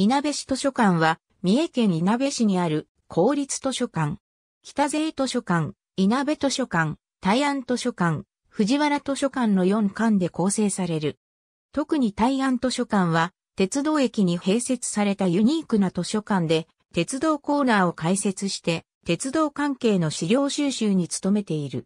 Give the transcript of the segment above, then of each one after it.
いなべ市図書館は、三重県いなべ市にある公立図書館、北勢図書館、いなべ図書館、大安図書館、藤原図書館の4館で構成される。特に大安図書館は、鉄道駅に併設されたユニークな図書館で、鉄道コーナーを開設して、鉄道関係の資料収集に努めている。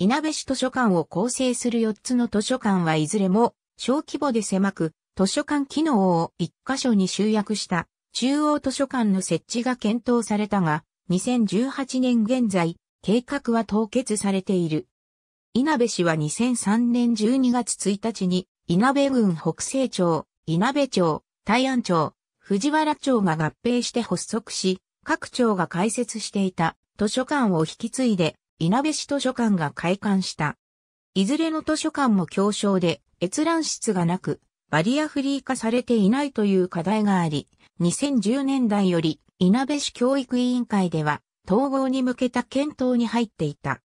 いなべ市図書館を構成する4つの図書館はいずれも小規模で狭く、図書館機能を一箇所に集約した中央図書館の設置が検討されたが、2018年現在、計画は凍結されている。稲部市は2003年12月1日に、稲部郡北西町、稲部町、大安町、藤原町が合併して発足し、各町が開設していた図書館を引き継いで、稲部市図書館が開館した。いずれの図書館も協小で閲覧室がなく、バリアフリー化されていないという課題があり、2010年代より、稲部市教育委員会では、統合に向けた検討に入っていた。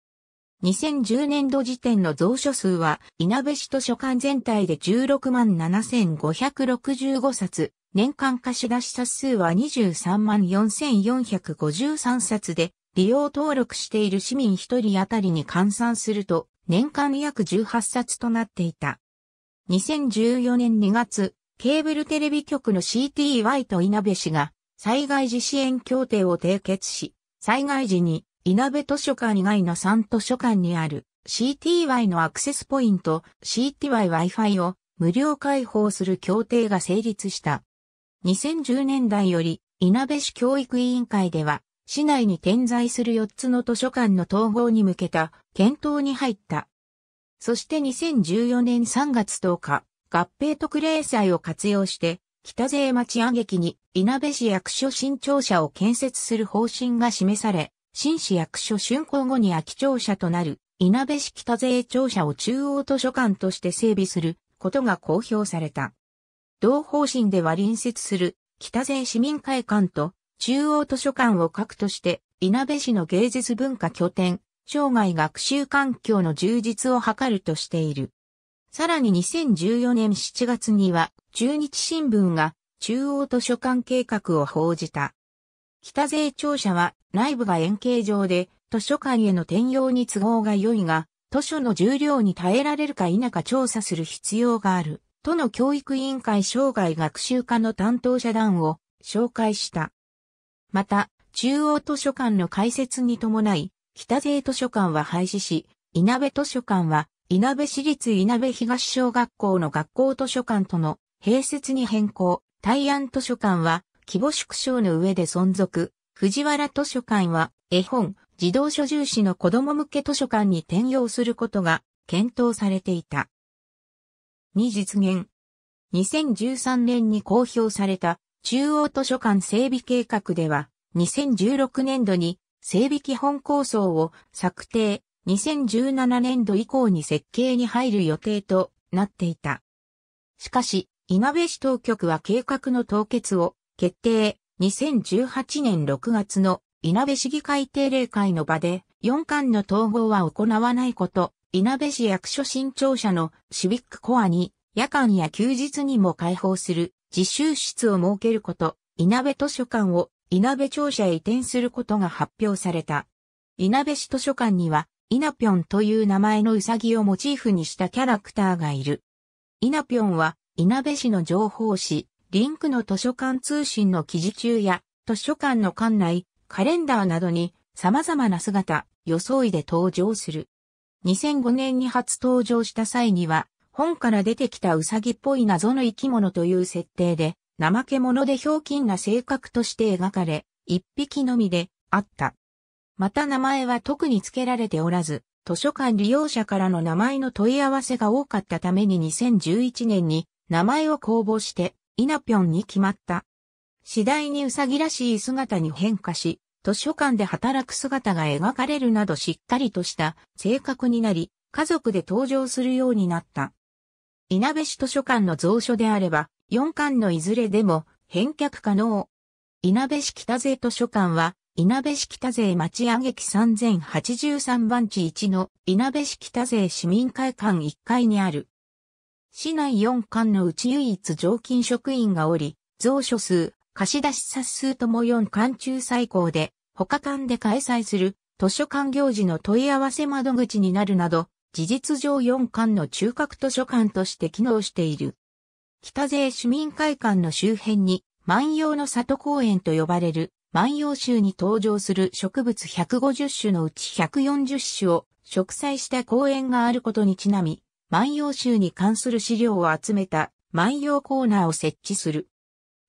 2010年度時点の蔵書数は、稲部市図書館全体で16万7565冊、年間貸し出し冊数は23万4453冊で、利用登録している市民1人当たりに換算すると、年間約18冊となっていた。2014年2月、ケーブルテレビ局の CTY と稲部氏が災害時支援協定を締結し、災害時に稲部図書館以外の3図書館にある CTY のアクセスポイント CTYWiFi を無料開放する協定が成立した。2010年代より稲部市教育委員会では市内に点在する4つの図書館の統合に向けた検討に入った。そして2014年3月10日、合併特例祭を活用して、北税町上劇に稲部市役所新庁舎を建設する方針が示され、新市役所竣工後に空き庁舎となる稲部市北税庁舎を中央図書館として整備することが公表された。同方針では隣接する北税市民会館と中央図書館を核として稲部市の芸術文化拠点生涯学習環境の充実を図るとしている。さらに2014年7月には、中日新聞が中央図書館計画を報じた。北税庁舎は内部が円形状で図書館への転用に都合が良いが、図書の重量に耐えられるか否か調査する必要がある。との教育委員会生涯学習課の担当者団を紹介した。また、中央図書館の開設に伴い、北勢図書館は廃止し、稲部図書館は、稲部市立稲部東小学校の学校図書館との併設に変更。大安図書館は、規模縮小の上で存続。藤原図書館は、絵本、児童書重視の子供向け図書館に転用することが検討されていた。に実現。2013年に公表された中央図書館整備計画では、2016年度に整備基本構想を策定、2017年度以降に設計に入る予定となっていた。しかし、いなべ市当局は計画の凍結を決定、2018年6月のいなべ市議会定例会の場で4巻の統合は行わないこと、いなべ市役所新庁舎のシビックコアに夜間や休日にも開放する自習室を設けること、いなべ図書館を稲部庁舎へ移転することが発表された。稲部市図書館には、稲ぴょんという名前のうさぎをモチーフにしたキャラクターがいる。稲ぴょんは、稲部市の情報誌、リンクの図書館通信の記事中や、図書館の館内、カレンダーなどに様々な姿、装いで登場する。2005年に初登場した際には、本から出てきたウサギっぽい謎の生き物という設定で、怠け者でひょうきんな性格として描かれ、一匹のみであった。また名前は特に付けられておらず、図書館利用者からの名前の問い合わせが多かったために2011年に名前を公募して、イナピョンに決まった。次第にうさぎらしい姿に変化し、図書館で働く姿が描かれるなどしっかりとした性格になり、家族で登場するようになった。稲部市図書館の蔵書であれば、4巻のいずれでも返却可能。稲部市北勢図書館は、稲部市北勢町上劇3083番地1の稲部市北勢市民会館1階にある。市内4館のうち唯一常勤職員がおり、蔵書数、貸出冊数とも4館中最高で、他館で開催する図書館行事の問い合わせ窓口になるなど、事実上4館の中核図書館として機能している。北勢市民会館の周辺に、万葉の里公園と呼ばれる、万葉集に登場する植物150種のうち140種を植栽した公園があることにちなみ、万葉集に関する資料を集めた万葉コーナーを設置する。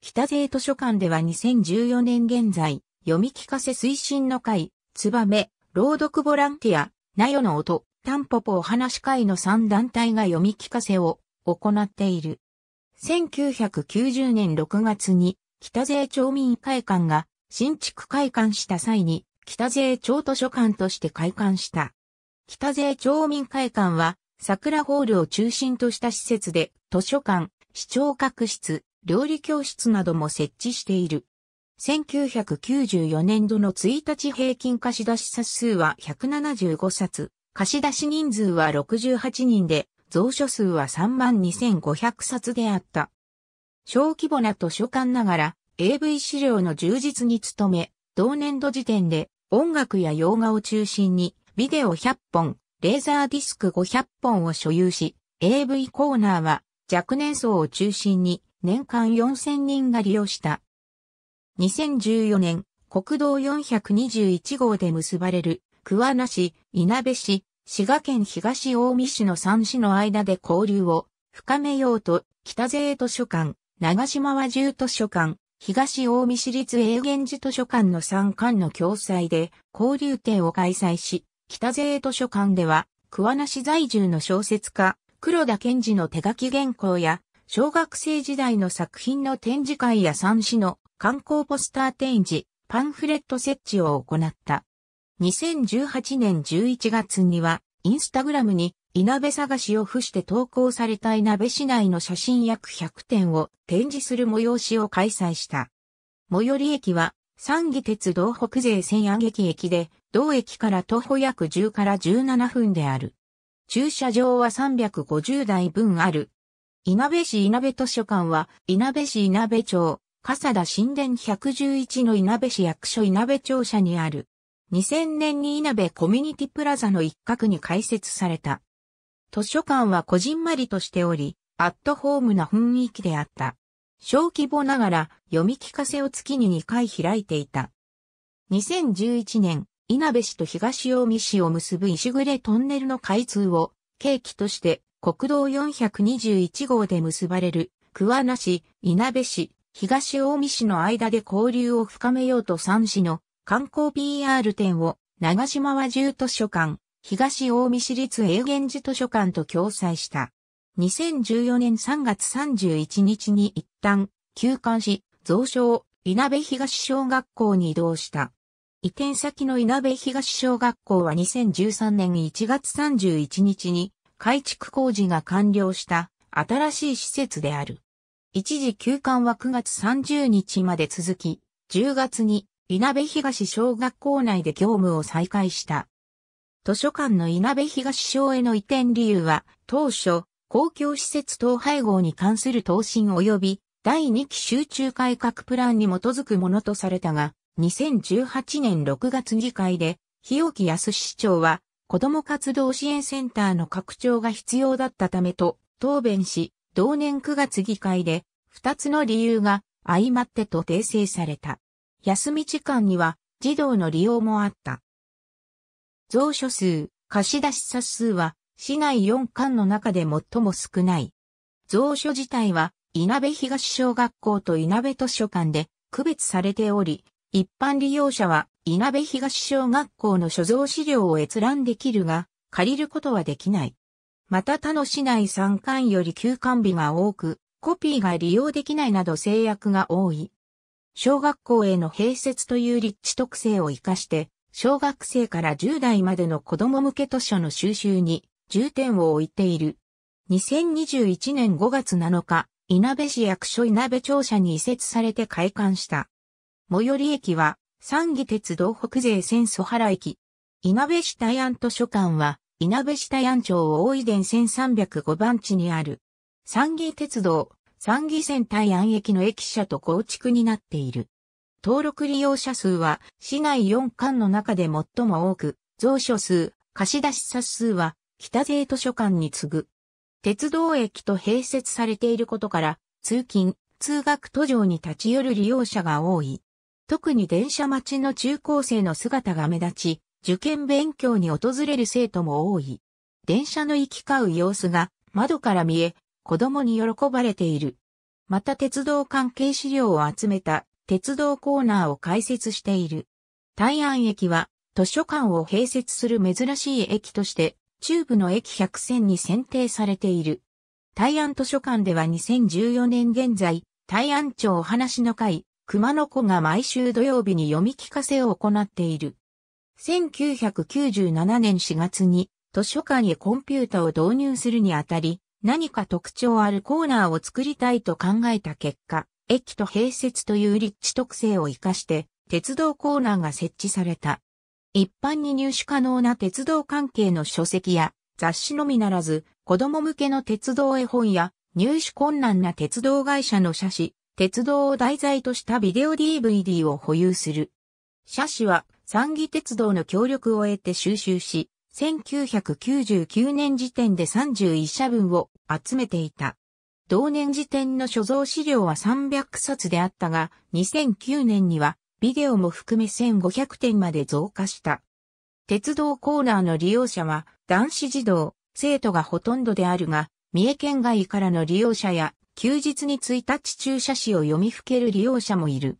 北勢図書館では2014年現在、読み聞かせ推進の会、ツバメ、朗読ボランティア、なよの音、タンポポお話会の3団体が読み聞かせを行っている。1990年6月に北税町民会館が新築開館した際に北税町図書館として開館した。北税町民会館は桜ホールを中心とした施設で図書館、市長各室、料理教室なども設置している。1994年度の1日平均貸し出し冊数は175冊、貸し出し人数は68人で、蔵書数は32,500冊であった。小規模な図書館ながら AV 資料の充実に努め、同年度時点で音楽や洋画を中心にビデオ100本、レーザーディスク500本を所有し、AV コーナーは若年層を中心に年間4000人が利用した。2014年、国道421号で結ばれる、桑名市、稲部市、滋賀県東近江市の三市の間で交流を深めようと、北勢図書館、長島和住図書館、東近江市立永源寺図書館の三館の共催で交流展を開催し、北勢図書館では、桑名市在住の小説家、黒田健二の手書き原稿や、小学生時代の作品の展示会や三市の観光ポスター展示、パンフレット設置を行った。2018年11月には、インスタグラムに、稲部探しを付して投稿された稲部市内の写真約100点を展示する催しを開催した。最寄り駅は、三義鉄道北勢千安劇駅で、同駅から徒歩約10から17分である。駐車場は350台分ある。稲部市稲部図書館は、稲部市稲部町、笠田神殿111の稲部市役所稲部庁舎にある。2000年に稲部コミュニティプラザの一角に開設された。図書館はこじんまりとしており、アットホームな雰囲気であった。小規模ながら読み聞かせを月に2回開いていた。2011年、稲部市と東大見市を結ぶ石暮トンネルの開通を契機として国道421号で結ばれる桑名市、稲部市、東大見市の間で交流を深めようと3市の観光 PR 展を長島和住図書館、東大見市立永源寺図書館と共催した。2014年3月31日に一旦休館し、増床、稲部東小学校に移動した。移転先の稲部東小学校は2013年1月31日に改築工事が完了した新しい施設である。一時休館は9月30日まで続き、10月に稲部東小学校内で業務を再開した。図書館の稲部東小への移転理由は、当初、公共施設統廃合に関する答申及び、第2期集中改革プランに基づくものとされたが、2018年6月議会で、日置康市長は、子供活動支援センターの拡張が必要だったためと、答弁し、同年9月議会で、2つの理由が相まってと訂正された。休み時間には児童の利用もあった。蔵書数、貸出冊数は市内4巻の中で最も少ない。蔵書自体は稲部東小学校と稲部図書館で区別されており、一般利用者は稲部東小学校の所蔵資料を閲覧できるが、借りることはできない。また他の市内3巻より休館日が多く、コピーが利用できないなど制約が多い。小学校への併設という立地特性を活かして、小学生から10代までの子供向け図書の収集に重点を置いている。2021年5月7日、稲部市役所稲部庁舎に移設されて開館した。最寄り駅は、三義鉄道北勢線蘇原駅。稲部市大安図書館は、稲部市大安町大井田1305番地にある、三義鉄道三義線対安駅の駅舎と構築になっている。登録利用者数は市内4館の中で最も多く、蔵書数、貸出冊数は北税図書館に次ぐ。鉄道駅と併設されていることから、通勤、通学途上に立ち寄る利用者が多い。特に電車待ちの中高生の姿が目立ち、受験勉強に訪れる生徒も多い。電車の行き交う様子が窓から見え、子供に喜ばれている。また鉄道関係資料を集めた鉄道コーナーを開設している。大安駅は図書館を併設する珍しい駅として中部の駅100選に選定されている。大安図書館では2014年現在、大安町お話の会、熊野子が毎週土曜日に読み聞かせを行っている。1997年4月に図書館へコンピュータを導入するにあたり、何か特徴あるコーナーを作りたいと考えた結果、駅と併設という立地特性を活かして、鉄道コーナーが設置された。一般に入手可能な鉄道関係の書籍や雑誌のみならず、子供向けの鉄道絵本や入手困難な鉄道会社の写真、鉄道を題材としたビデオ DVD を保有する。写真は、三義鉄道の協力を得て収集し、1999年時点で31社分を集めていた。同年時点の所蔵資料は300冊であったが、2009年にはビデオも含め1500点まで増加した。鉄道コーナーの利用者は男子児童、生徒がほとんどであるが、三重県外からの利用者や休日に1日駐車紙を読みふける利用者もいる。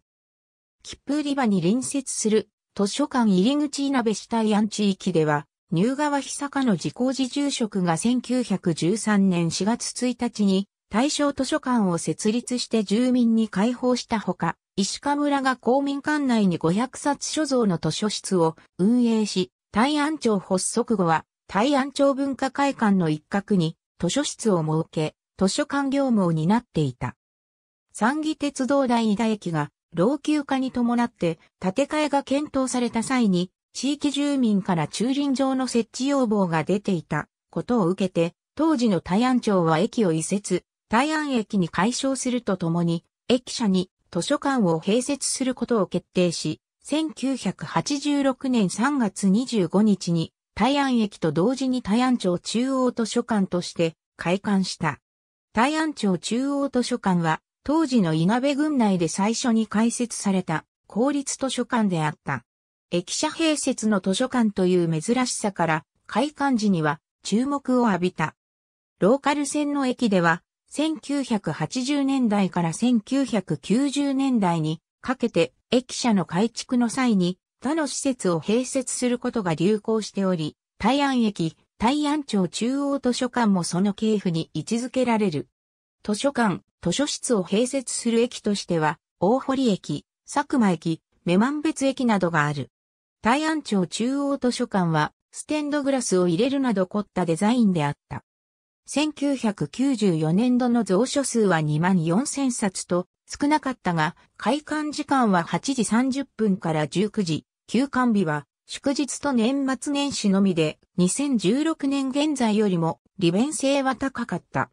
切符売り場に隣接する図書館入り口いなべ下安地域では入川久香の自公自住職が1913年4月1日に大正図書館を設立して住民に開放したほか、石川村が公民館内に500冊所蔵の図書室を運営し、大安町発足後は、大安町文化会館の一角に図書室を設け、図書館業務を担っていた。三義鉄道第二田駅が老朽化に伴って建て替えが検討された際に地域住民から駐輪場の設置要望が出ていたことを受けて、当時の大安町は駅を移設、大安駅に解消するとともに、駅舎に図書館を併設することを決定し、1986年3月25日に大安駅と同時に大安町中央図書館として開館した。大安町中央図書館は当時の稲部郡内で最初に開設された公立図書館であった。駅舎併設の図書館という珍しさから、開館時には注目を浴びた。ローカル線の駅では、1980年代から1990年代にかけて駅舎の改築の際に他の施設を併設することが流行しており、大安駅、大安町中央図書館もその系譜に位置づけられる。図書館、図書室を併設する駅としては、大堀駅、佐久間駅、目満別駅などがある。大安町中央図書館は、ステンドグラスを入れるなど凝ったデザインであった。1994年度の蔵書数は2万4000冊と少なかったが、開館時間は8時30分から19時、休館日は祝日と年末年始のみで、2016年現在よりも利便性は高かった。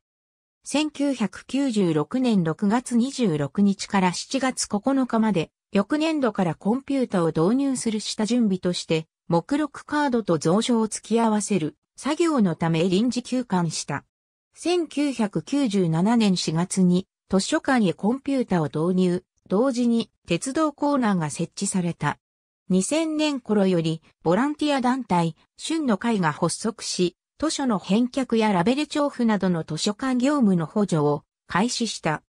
1996年6月26日から7月9日まで翌年度からコンピュータを導入する下準備として、目録カードと蔵書を付き合わせる作業のため臨時休館した。1997年4月に図書館へコンピュータを導入、同時に鉄道コーナーが設置された。2000年頃よりボランティア団体、春の会が発足し、図書の返却やラベル調布などの図書館業務の補助を開始した。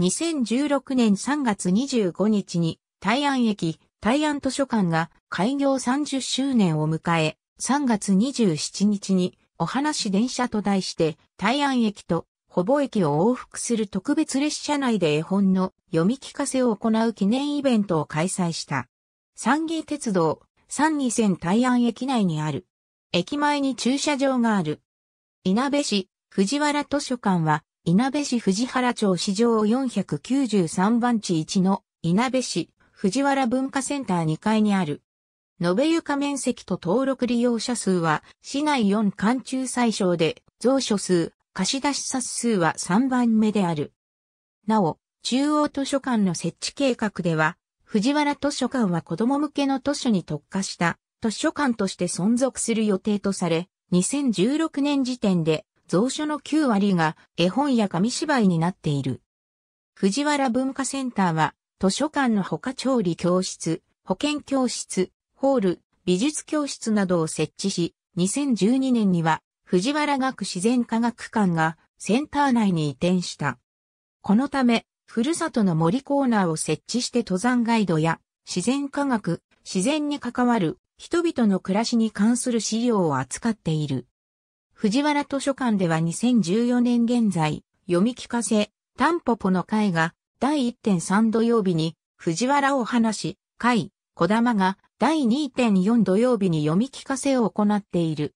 2016年3月25日に、大安駅、大安図書館が開業30周年を迎え、3月27日に、お話電車と題して、大安駅と、ほぼ駅を往復する特別列車内で絵本の読み聞かせを行う記念イベントを開催した。三義鉄道、三義線大安駅内にある。駅前に駐車場がある。稲部市、藤原図書館はいなべ市藤原町市場493番地1のいなべ市藤原文化センター2階にある。延べ床面積と登録利用者数は市内4間中最小で蔵書数、貸出冊数は3番目である。なお、中央図書館の設置計画では、藤原図書館は子供向けの図書に特化した図書館として存続する予定とされ、2016年時点で蔵書の9割が絵本や紙芝居になっている。藤原文化センターは、図書館の他調理教室、保健教室、ホール、美術教室などを設置し、2012年には藤原学自然科学館がセンター内に移転した。このため、ふるさとの森コーナーを設置して登山ガイドや自然科学、自然に関わる人々の暮らしに関する資料を扱っている。藤原図書館では2014年現在、読み聞かせ、タンポポの会が第1.3土曜日に藤原を話し、会、小玉が第2.4土曜日に読み聞かせを行っている。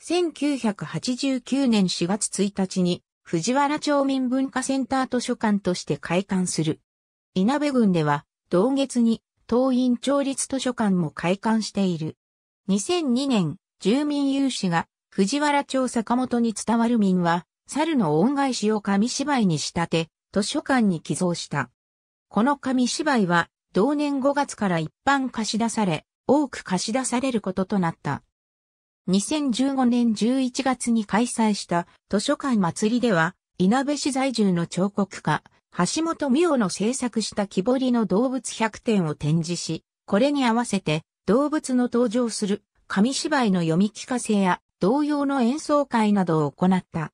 1989年4月1日に藤原町民文化センター図書館として開館する。稲部郡では同月に東院町立図書館も開館している。2002年住民有志が藤原町坂本に伝わる民は、猿の恩返しを紙芝居に仕立て、図書館に寄贈した。この紙芝居は、同年5月から一般貸し出され、多く貸し出されることとなった。2015年11月に開催した図書館祭りでは、稲部市在住の彫刻家、橋本美央の制作した木彫りの動物100点を展示し、これに合わせて動物の登場する紙芝居の読み聞かせや同様の演奏会などを行った。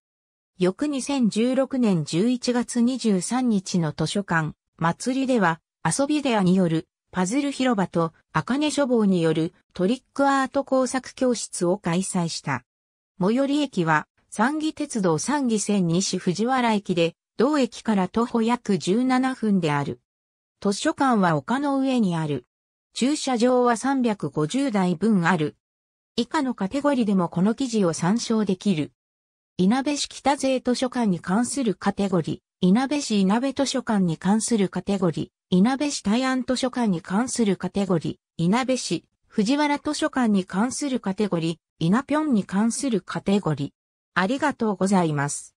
翌2016年11月23日の図書館、祭りでは、遊びデアによるパズル広場と、ネ書房によるトリックアート工作教室を開催した。最寄り駅は、三義鉄道三義線西藤原駅で、同駅から徒歩約17分である。図書館は丘の上にある。駐車場は350台分ある。以下のカテゴリでもこの記事を参照できる。稲部べ市北税図書館に関するカテゴリ、稲部べ市稲部べ図書館に関するカテゴリ、稲部べ市大安図書館に関するカテゴリ、稲部べ市藤原図書館に関するカテゴリ、稲なぴょんに関するカテゴリ。ありがとうございます。